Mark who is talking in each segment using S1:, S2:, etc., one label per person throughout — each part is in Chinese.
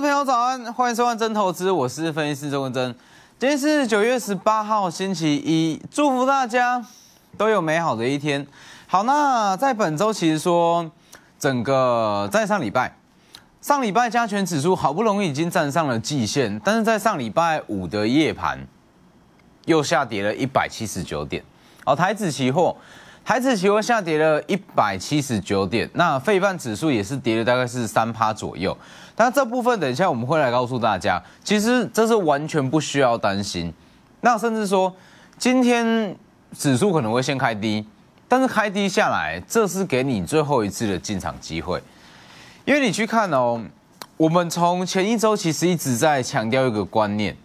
S1: 朋友早安，欢迎收看《真投资》，我是分析师周文真。今天是九月十八号，星期一，祝福大家都有美好的一天。好，那在本周其实说，整个在上礼拜，上礼拜加权指数好不容易已经站上了季线，但是在上礼拜五的夜盘又下跌了一百七十九点。好，台指期货。海子期货下跌了一百七十九点，那费半指数也是跌了，大概是三趴左右。但这部分等一下我们会来告诉大家，其实这是完全不需要担心。那甚至说，今天指数可能会先开低，但是开低下来，这是给你最后一次的进场机会。因为你去看哦，我们从前一周其实一直在强调一个观念，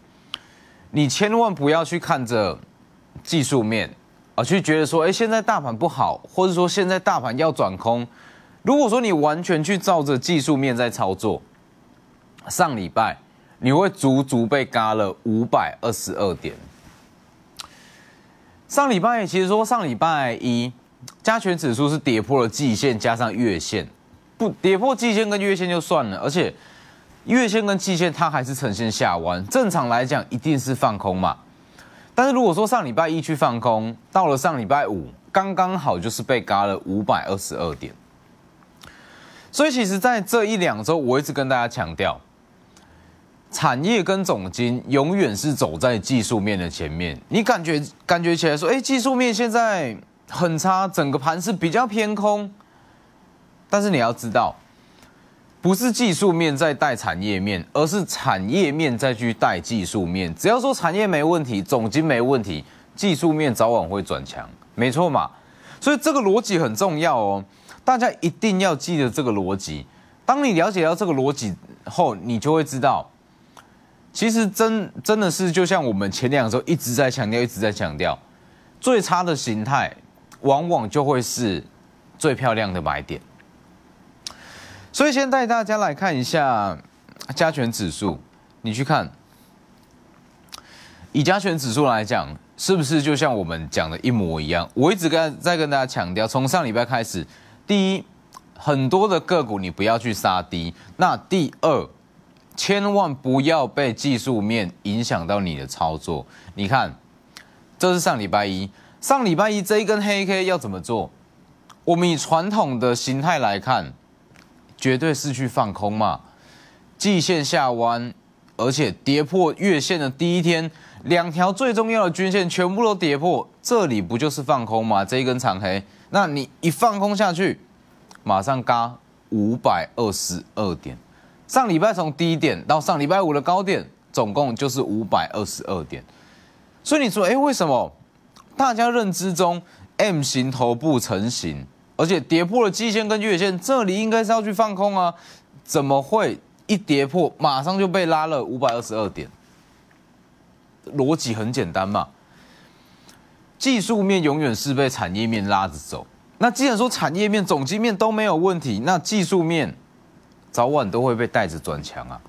S1: 你千万不要去看着技术面。而去觉得说，哎，现在大盘不好，或者说现在大盘要转空。如果说你完全去照着技术面在操作，上礼拜你会足足被割了五百二十二点。上礼拜其实说上礼拜一加权指数是跌破了季线，加上月线，不跌破季线跟月线就算了，而且月线跟季线它还是呈现下弯，正常来讲一定是放空嘛。但是如果说上礼拜一去放空，到了上礼拜五，刚刚好就是被割了五百二十二点。所以其实，在这一两周，我一直跟大家强调，产业跟总金永远是走在技术面的前面。你感觉感觉起来说，哎，技术面现在很差，整个盘是比较偏空。但是你要知道。不是技术面在带产业面，而是产业面再去带技术面。只要说产业没问题，总金没问题，技术面早晚会转强，没错嘛。所以这个逻辑很重要哦，大家一定要记得这个逻辑。当你了解到这个逻辑后，你就会知道，其实真真的是就像我们前两周一直在强调，一直在强调，最差的形态往往就会是最漂亮的买点。所以先带大家来看一下加权指数。你去看，以加权指数来讲，是不是就像我们讲的一模一样？我一直跟在跟大家强调，从上礼拜开始，第一，很多的个股你不要去杀低；那第二，千万不要被技术面影响到你的操作。你看，这是上礼拜一，上礼拜一这一根黑 K 要怎么做？我们以传统的形态来看。绝对是去放空嘛，季线下弯，而且跌破月线的第一天，两条最重要的均线全部都跌破，这里不就是放空吗？这一根长黑，那你一放空下去，马上嘎五百二十二点，上礼拜从低点到上礼拜五的高点，总共就是五百二十二点，所以你说，哎，为什么大家认知中 M 型头部成型？而且跌破了基线跟月线，这里应该是要去放空啊？怎么会一跌破马上就被拉了五百二十二点？逻辑很简单嘛，技术面永远是被产业面拉着走。那既然说产业面、总机面都没有问题，那技术面早晚都会被带着转强啊。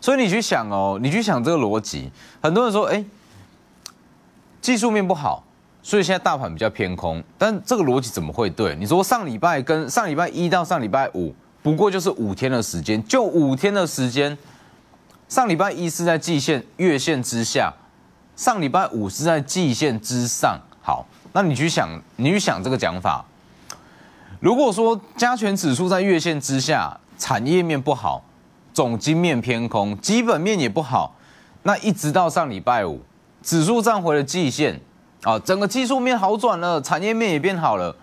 S1: 所以你去想哦，你去想这个逻辑。很多人说，哎，技术面不好。所以现在大盘比较偏空，但这个逻辑怎么会对？你说上礼拜跟上礼拜一到上礼拜五，不过就是五天的时间，就五天的时间，上礼拜一是在季线月线之下，上礼拜五是在季线之上。好，那你去想，你去想这个讲法，如果说加权指数在月线之下，产业面不好，总经面偏空，基本面也不好，那一直到上礼拜五，指数站回了季线。啊，整个技术面好转了，产业面也变好了，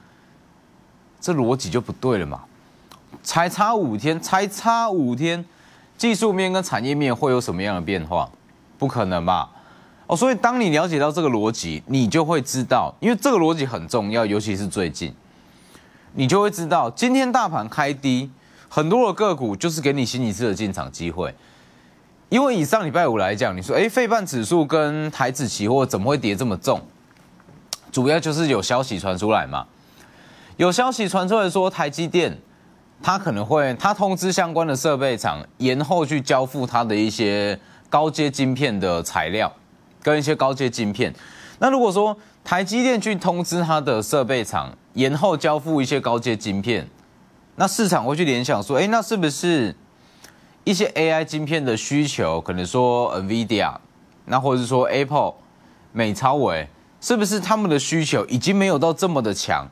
S1: 这逻辑就不对了嘛？才差五天，才差五天，技术面跟产业面会有什么样的变化？不可能吧？哦，所以当你了解到这个逻辑，你就会知道，因为这个逻辑很重要，尤其是最近，你就会知道，今天大盘开低，很多的个股就是给你新一次的进场机会，因为以上礼拜五来讲，你说，哎，费半指数跟台指期货怎么会跌这么重？主要就是有消息传出来嘛，有消息传出来说台积电，它可能会它通知相关的设备厂延后去交付它的一些高阶晶片的材料，跟一些高阶晶片。那如果说台积电去通知它的设备厂延后交付一些高阶晶片，那市场会去联想说，哎，那是不是一些 AI 晶片的需求？可能说 NVIDIA，那或者是说 Apple、美超伟。是不是他们的需求已经没有到这么的强，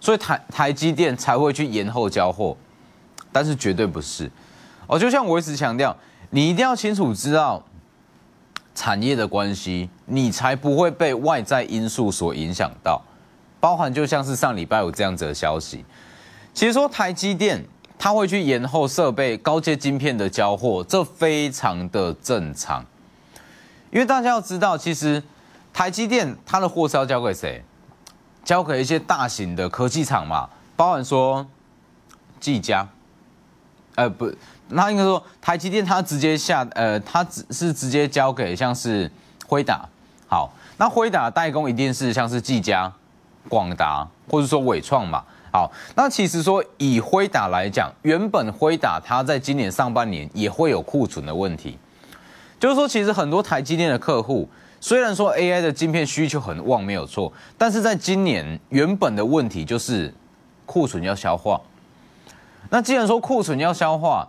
S1: 所以台台积电才会去延后交货？但是绝对不是，哦，就像我一直强调，你一定要清楚知道产业的关系，你才不会被外在因素所影响到。包含就像是上礼拜有这样子的消息，其实说台积电它会去延后设备高阶晶片的交货，这非常的正常，因为大家要知道，其实。台积电它的货是要交给谁？交给一些大型的科技厂嘛，包含说，技嘉，呃不，那应该说台积电它直接下，呃，它只是直接交给像是辉达，好，那辉达代工一定是像是技嘉、广达或者说伟创嘛，好，那其实说以辉达来讲，原本辉达它在今年上半年也会有库存的问题，就是说其实很多台积电的客户。虽然说 A I 的晶片需求很旺，没有错，但是在今年原本的问题就是，库存要消化。那既然说库存要消化，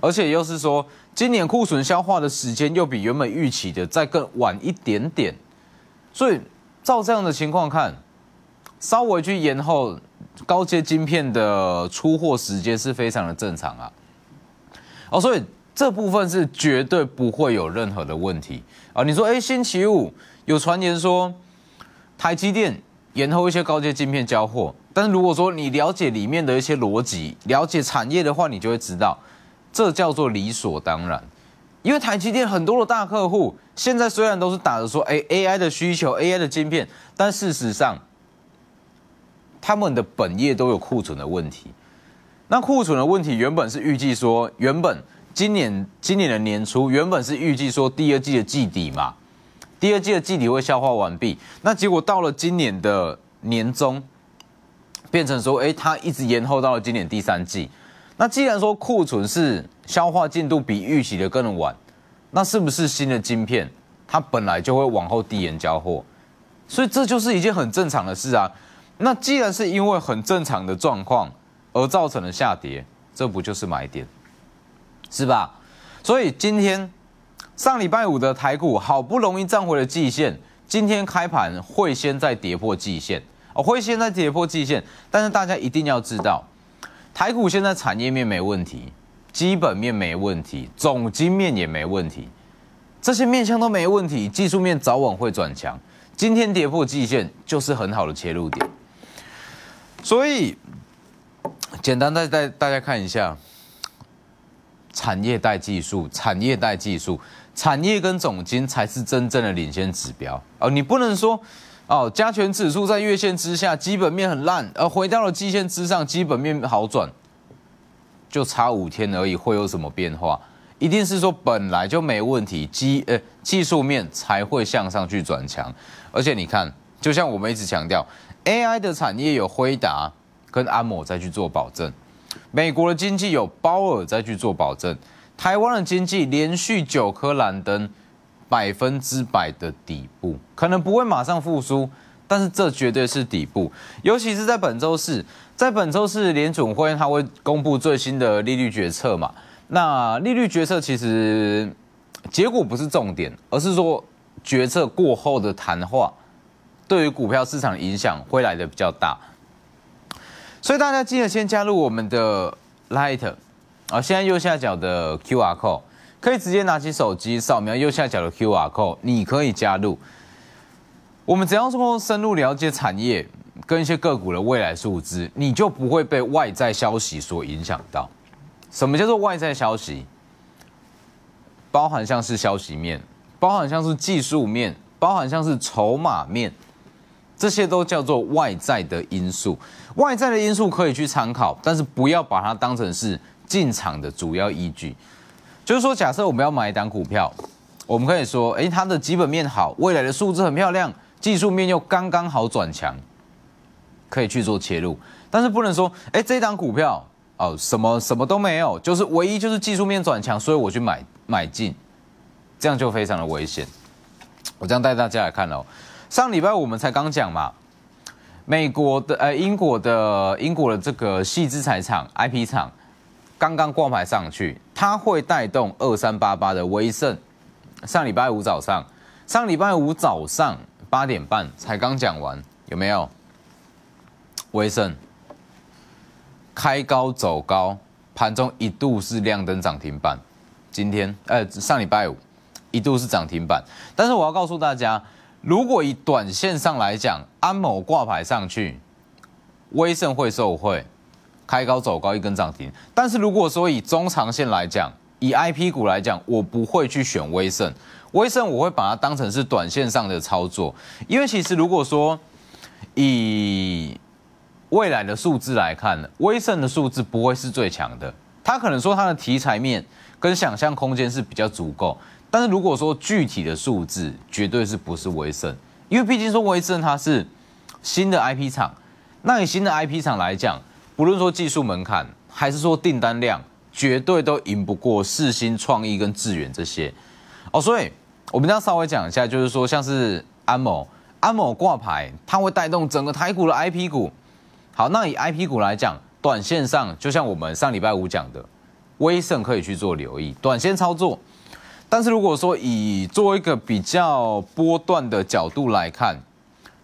S1: 而且又是说今年库存消化的时间又比原本预期的再更晚一点点，所以照这样的情况看，稍微去延后高阶晶片的出货时间是非常的正常啊。哦，所以这部分是绝对不会有任何的问题。啊，你说，哎，星期五有传言说，台积电延后一些高阶晶片交货。但是如果说你了解里面的一些逻辑，了解产业的话，你就会知道，这叫做理所当然。因为台积电很多的大客户，现在虽然都是打着说，哎，AI 的需求，AI 的晶片，但事实上，他们的本业都有库存的问题。那库存的问题，原本是预计说，原本。今年今年的年初原本是预计说第二季的季底嘛，第二季的季底会消化完毕，那结果到了今年的年终，变成说哎，它一直延后到了今年第三季。那既然说库存是消化进度比预期的更晚，那是不是新的晶片它本来就会往后递延交货？所以这就是一件很正常的事啊。那既然是因为很正常的状况而造成的下跌，这不就是买点？是吧？所以今天上礼拜五的台股好不容易站回了季线，今天开盘会先在跌破季线，哦，会先在跌破季线。但是大家一定要知道，台股现在产业面没问题，基本面没问题，总金面也没问题，这些面相都没问题。技术面早晚会转强，今天跌破季线就是很好的切入点。所以，简单带带大家看一下。产业带技术，产业带技术，产业跟总金才是真正的领先指标。哦，你不能说，哦，加权指数在月线之下，基本面很烂，而回到了季线之上，基本面好转，就差五天而已，会有什么变化？一定是说本来就没问题，基呃技术面才会向上去转强。而且你看，就像我们一直强调，AI 的产业有辉达跟阿某再去做保证。美国的经济有鲍尔再去做保证，台湾的经济连续九颗蓝灯，百分之百的底部，可能不会马上复苏，但是这绝对是底部，尤其是在本周四，在本周四联准会它会公布最新的利率决策嘛？那利率决策其实结果不是重点，而是说决策过后的谈话，对于股票市场影响会来的比较大。所以大家记得先加入我们的 Light 啊，现在右下角的 QR code 可以直接拿起手机扫描右下角的 QR code，你可以加入。我们只要这么深入了解产业跟一些个股的未来数字，你就不会被外在消息所影响到。什么叫做外在消息？包含像是消息面，包含像是技术面，包含像是筹码面，这些都叫做外在的因素。外在的因素可以去参考，但是不要把它当成是进场的主要依据。就是说，假设我们要买一档股票，我们可以说，哎，它的基本面好，未来的数字很漂亮，技术面又刚刚好转强，可以去做切入。但是不能说，哎，这档股票哦，什么什么都没有，就是唯一就是技术面转强，所以我去买买进，这样就非常的危险。我这样带大家来看哦，上礼拜我们才刚讲嘛。美国的呃，英国的英国的这个细资材厂 I P 厂刚刚挂牌上去，它会带动二三八八的威盛。上礼拜五早上，上礼拜五早上八点半才刚讲完，有没有？威盛开高走高，盘中一度是亮灯涨停板。今天呃，上礼拜五一度是涨停板，但是我要告诉大家。如果以短线上来讲，安某挂牌上去，威盛会受惠，开高走高一根涨停。但是如果说以中长线来讲，以 I P 股来讲，我不会去选威盛。威盛我会把它当成是短线上的操作，因为其实如果说以未来的数字来看，威盛的数字不会是最强的，它可能说它的题材面跟想象空间是比较足够。但是如果说具体的数字绝对是不是威盛，因为毕竟说威盛它是新的 IP 厂，那以新的 IP 厂来讲，不论说技术门槛还是说订单量，绝对都赢不过四星创意跟智远这些。哦，所以我们这样稍微讲一下，就是说像是安某安某挂牌，它会带动整个台股的 IP 股。好，那以 IP 股来讲，短线上就像我们上礼拜五讲的，威盛可以去做留意，短线操作。但是如果说以做一个比较波段的角度来看，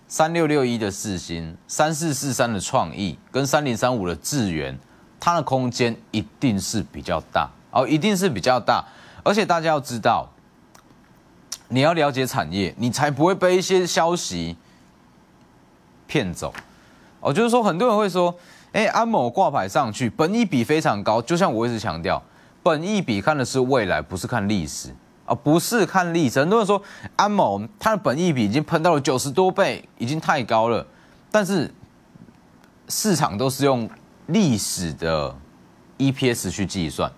S1: 三六六一的四星、三四四三的创意，跟三零三五的智源，它的空间一定是比较大，哦，一定是比较大。而且大家要知道，你要了解产业，你才不会被一些消息骗走。哦，就是说很多人会说，哎，安某挂牌上去，本一比非常高，就像我一直强调。本意比看的是未来，不是看历史啊，不是看历史。很多人说安某他的本意比已经喷到了九十多倍，已经太高了。但是市场都是用历史的 EPS 去计算，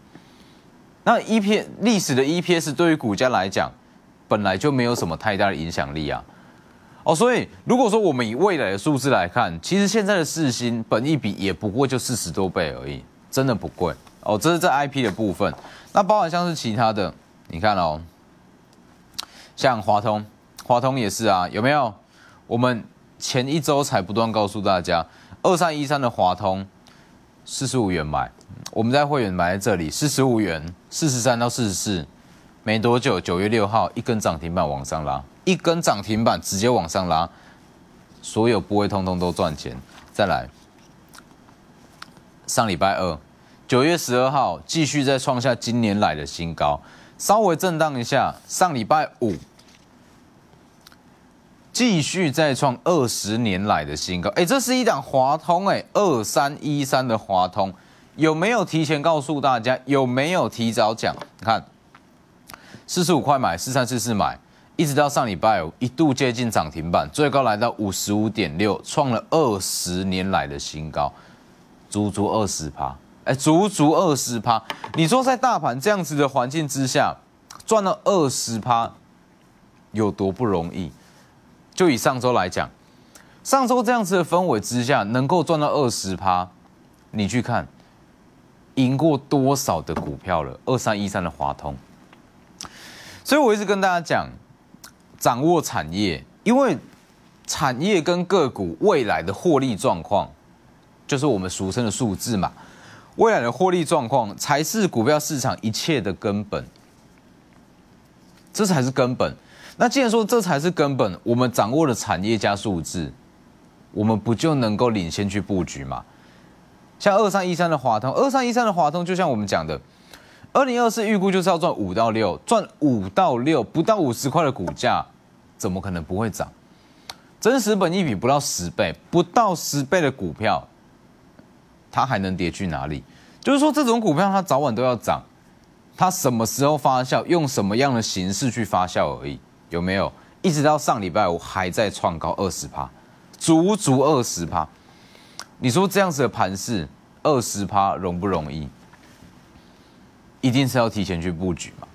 S1: 那一片历史的 EPS 对于股价来讲本来就没有什么太大的影响力啊。哦，所以如果说我们以未来的数字来看，其实现在的四星本意比也不过就四十多倍而已，真的不贵。哦，这是在 I P 的部分，那包含像是其他的，你看哦，像华通，华通也是啊，有没有？我们前一周才不断告诉大家，二三一三的华通，四十五元买，我们在会员买在这里，四十五元，四十三到四十四，没多久，九月六号一根涨停板往上拉，一根涨停板直接往上拉，所有部位通通都赚钱。再来，上礼拜二。九月十二号继续再创下今年来的新高，稍微震荡一下。上礼拜五继续再创二十年来的新高。哎，这是一档华通，哎，二三一三的华通有没有提前告诉大家？有没有提早讲？看四十五块买，四三四四买，一直到上礼拜五一度接近涨停板，最高来到五十五点六，创了二十年来的新高，足足二十趴。足足二十趴，你说在大盘这样子的环境之下，赚了二十趴，有多不容易？就以上周来讲，上周这样子的氛围之下，能够赚到二十趴，你去看，赢过多少的股票了？二三一三的华通，所以我一直跟大家讲，掌握产业，因为产业跟个股未来的获利状况，就是我们俗称的数字嘛。未来的获利状况才是股票市场一切的根本，这才是根本。那既然说这才是根本，我们掌握了产业加数字，我们不就能够领先去布局吗？像二三一三的华通，二三一三的华通，就像我们讲的，二零二四预估就是要赚五到六，赚五到六不到五十块的股价，怎么可能不会涨？真实本一比不到十倍，不到十倍的股票。它还能跌去哪里？就是说，这种股票它早晚都要涨，它什么时候发酵，用什么样的形式去发酵而已，有没有？一直到上礼拜，五还在创高二十趴，足足二十趴。你说这样子的盘势，二十趴容不容易？一定是要提前去布局嘛。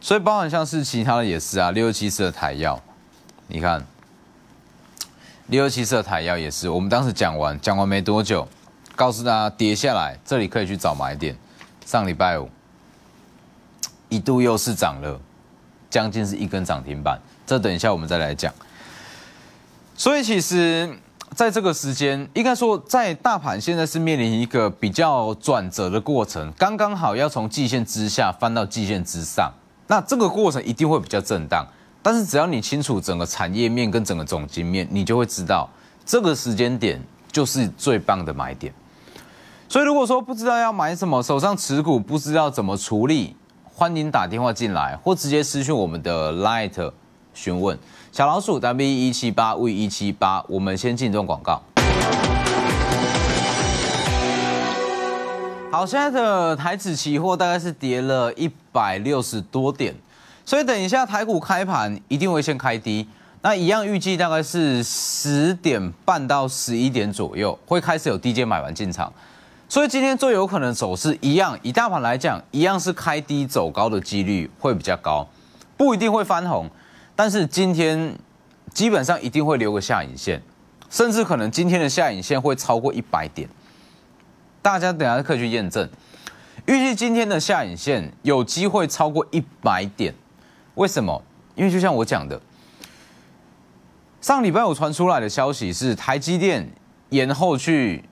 S1: 所以，包含像是其他的也是啊，六七七色台药，你看，六七七色台药也是，我们当时讲完，讲完没多久。告诉大家跌下来，这里可以去找买点。上礼拜五一度又是涨了，将近是一根涨停板。这等一下我们再来讲。所以其实在这个时间，应该说在大盘现在是面临一个比较转折的过程，刚刚好要从季线之下翻到季线之上。那这个过程一定会比较震荡，但是只要你清楚整个产业面跟整个总金面，你就会知道这个时间点就是最棒的买点。所以，如果说不知道要买什么，手上持股不知道怎么处理，欢迎打电话进来或直接私讯我们的 Light 询问。小老鼠 W 一七八 V 一七八，我们先进段广告。好，现在的台指期货大概是跌了一百六十多点，所以等一下台股开盘一定会先开低。那一样预计大概是十点半到十一点左右会开始有低阶买完进场。所以今天最有可能走势一样，以大盘来讲，一样是开低走高的几率会比较高，不一定会翻红，但是今天基本上一定会留个下影线，甚至可能今天的下影线会超过一百点，大家等下可以去验证。预计今天的下影线有机会超过一百点，为什么？因为就像我讲的，上礼拜我传出来的消息是台积电延后去。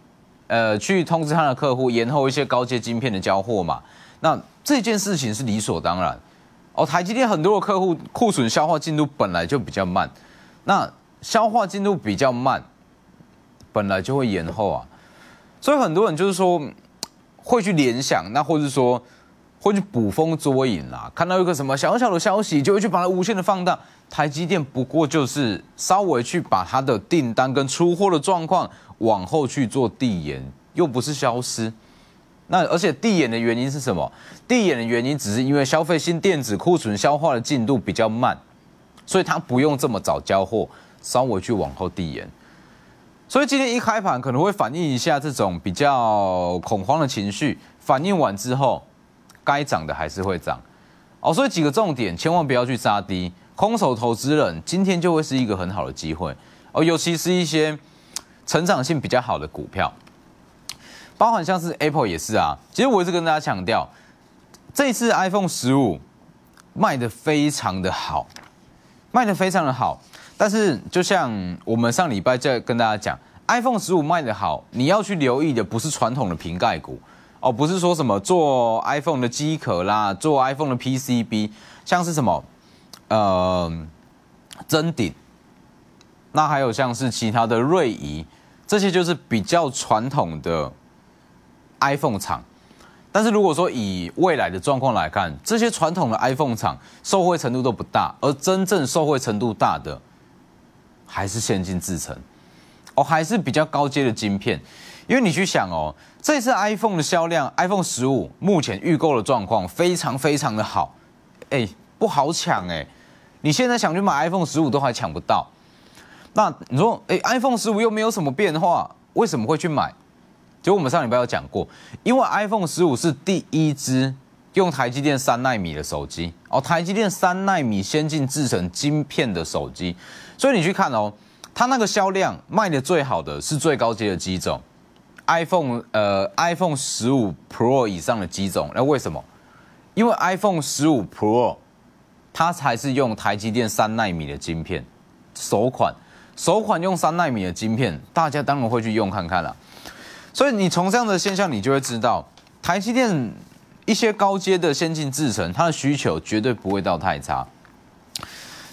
S1: 呃，去通知他的客户延后一些高阶晶片的交货嘛？那这件事情是理所当然。哦，台积电很多的客户库存消化进度本来就比较慢，那消化进度比较慢，本来就会延后啊。所以很多人就是说会去联想，那或者说会去捕风捉影啦，看到一个什么小小的消息，就会去把它无限的放大。台积电不过就是稍微去把它的订单跟出货的状况往后去做递延，又不是消失。那而且递延的原因是什么？递延的原因只是因为消费性电子库存消化的进度比较慢，所以它不用这么早交货，稍微去往后递延。所以今天一开盘可能会反映一下这种比较恐慌的情绪，反映完之后该涨的还是会涨。哦，所以几个重点，千万不要去砸低。空手投资人今天就会是一个很好的机会哦，尤其是一些成长性比较好的股票，包含像是 Apple 也是啊。其实我一直跟大家强调，这次 iPhone 十五卖的非常的好，卖的非常的好。但是就像我们上礼拜在跟大家讲，iPhone 十五卖的好，你要去留意的不是传统的瓶盖股哦，不是说什么做 iPhone 的机壳啦，做 iPhone 的 PCB，像是什么。呃，真顶。那还有像是其他的瑞仪，这些就是比较传统的 iPhone 厂。但是如果说以未来的状况来看，这些传统的 iPhone 厂受惠程度都不大，而真正受惠程度大的，还是先进制程哦，还是比较高阶的晶片。因为你去想哦，这次 iPhone 的销量，iPhone 十五目前预购的状况非常非常的好，哎，不好抢哎。你现在想去买 iPhone 十五都还抢不到，那你说，哎，iPhone 十五又没有什么变化，为什么会去买？就我们上礼拜有讲过，因为 iPhone 十五是第一支用台积电三纳米的手机哦，台积电三纳米先进制成晶片的手机，所以你去看哦，它那个销量卖的最好的是最高阶的机种，iPhone 呃，iPhone 十五 Pro 以上的机种，那为什么？因为 iPhone 十五 Pro。它才是用台积电三纳米的晶片，首款，首款用三纳米的晶片，大家当然会去用看看了。所以你从这样的现象，你就会知道台积电一些高阶的先进制程，它的需求绝对不会到太差。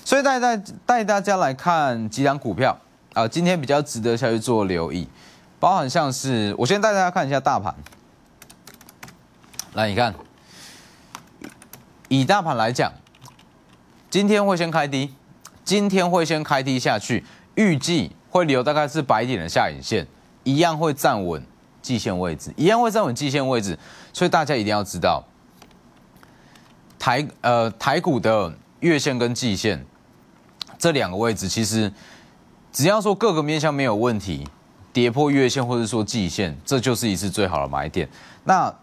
S1: 所以带带带大家来看几张股票啊，今天比较值得下去做留意，包含像是我先带大家看一下大盘，来你看，以大盘来讲。今天会先开低，今天会先开低下去，预计会留大概是白点的下影线，一样会站稳季线位置，一样会站稳季线位置，所以大家一定要知道台呃台股的月线跟季线这两个位置，其实只要说各个面向没有问题，跌破月线或者说季线，这就是一次最好的买点。那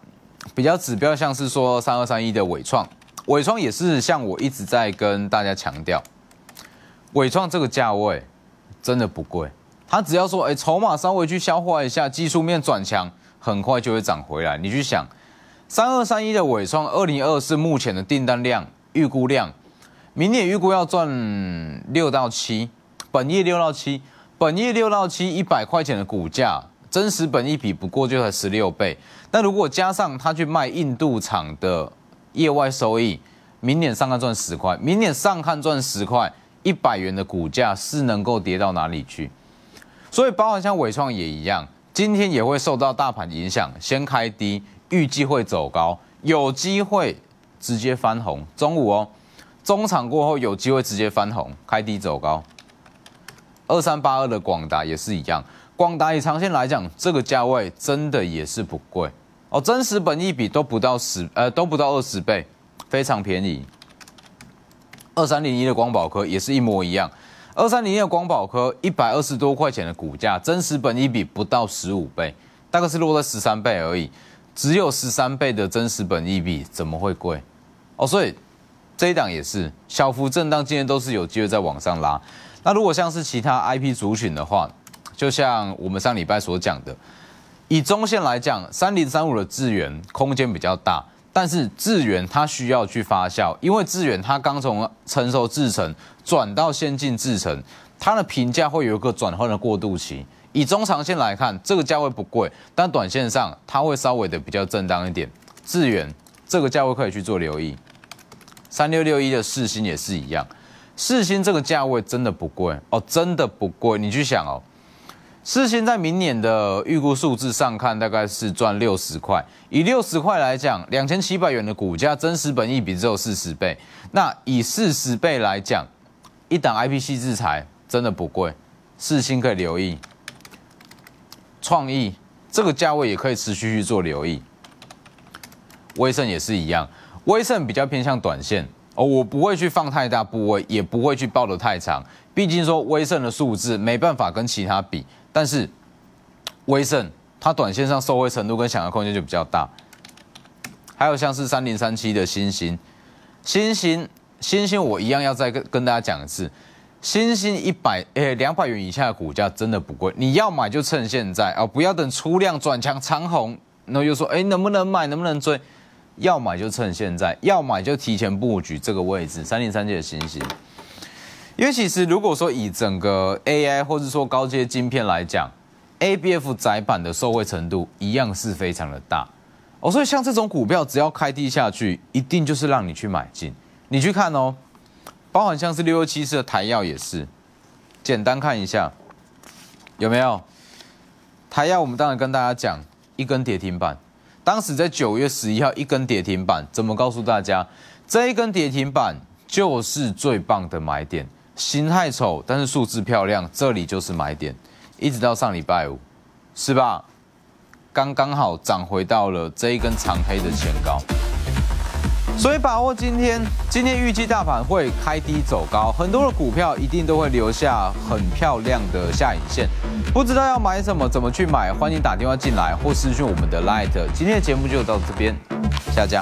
S1: 比较指标像是说三二三一的伟创。伟创也是像我一直在跟大家强调，伟创这个价位真的不贵。他只要说，哎，筹码稍微去消化一下，技术面转强，很快就会涨回来。你去想，三二三一的伟创，二零二四目前的订单量、预估量，明年预估要赚六到七，本业六到七，本业六到七，一百块钱的股价，真实本一比不过就才十六倍。那如果加上他去卖印度厂的。业外收益，明年上看赚十块，明年上看赚十块，一百元的股价是能够跌到哪里去？所以包含像伟创也一样，今天也会受到大盘影响，先开低，预计会走高，有机会直接翻红。中午哦，中场过后有机会直接翻红，开低走高。二三八二的广达也是一样，广达以长线来讲，这个价位真的也是不贵。哦，真实本一比都不到十，呃，都不到二十倍，非常便宜。二三零一的光宝科也是一模一样，二三零一的光宝科一百二十多块钱的股价，真实本一比不到十五倍，大概是落在十三倍而已，只有十三倍的真实本一比，怎么会贵？哦，所以这一档也是小幅震荡，今天都是有机会在往上拉。那如果像是其他 IP 族群的话，就像我们上礼拜所讲的。以中线来讲，三零三五的智远空间比较大，但是智远它需要去发酵，因为智远它刚从成熟制程转到先进制程，它的评价会有一个转换的过渡期。以中长线来看，这个价位不贵，但短线上它会稍微的比较正当一点。智远这个价位可以去做留意，三六六一的四星也是一样，四星这个价位真的不贵哦，真的不贵，你去想哦。四星在明年的预估数字上看，大概是赚六十块。以六十块来讲，两千七百元的股价真实本益比只有四十倍。那以四十倍来讲，一档 I P C 制裁真的不贵。四星可以留意，创意这个价位也可以持续去做留意。威盛也是一样，威盛比较偏向短线，哦，我不会去放太大部位，也不会去报得太长。毕竟说威盛的数字没办法跟其他比，但是威盛它短线上收回程度跟想象空间就比较大。还有像是三零三七的星星，星星星星，我一样要再跟跟大家讲一次，星星一百诶两百元以下的股价真的不贵，你要买就趁现在啊，不要等出量转强长红，然后又说哎能不能买能不能追，要买就趁现在，要买就提前布局这个位置，三零三七的星星。因为其实如果说以整个 AI 或者说高阶晶片来讲，ABF 窄板的受惠程度一样是非常的大哦，所以像这种股票只要开低下去，一定就是让你去买进。你去看哦，包含像是六六七四的台药也是，简单看一下有没有台药，我们当然跟大家讲一根跌停板，当时在九月十一号一根跌停板，怎么告诉大家这一根跌停板就是最棒的买点。形态丑，但是数字漂亮，这里就是买点，一直到上礼拜五，是吧？刚刚好涨回到了这一根长黑的前高，所以把握今天，今天预计大盘会开低走高，很多的股票一定都会留下很漂亮的下影线。不知道要买什么，怎么去买？欢迎打电话进来或私讯我们的 Light。今天的节目就到这边，下架。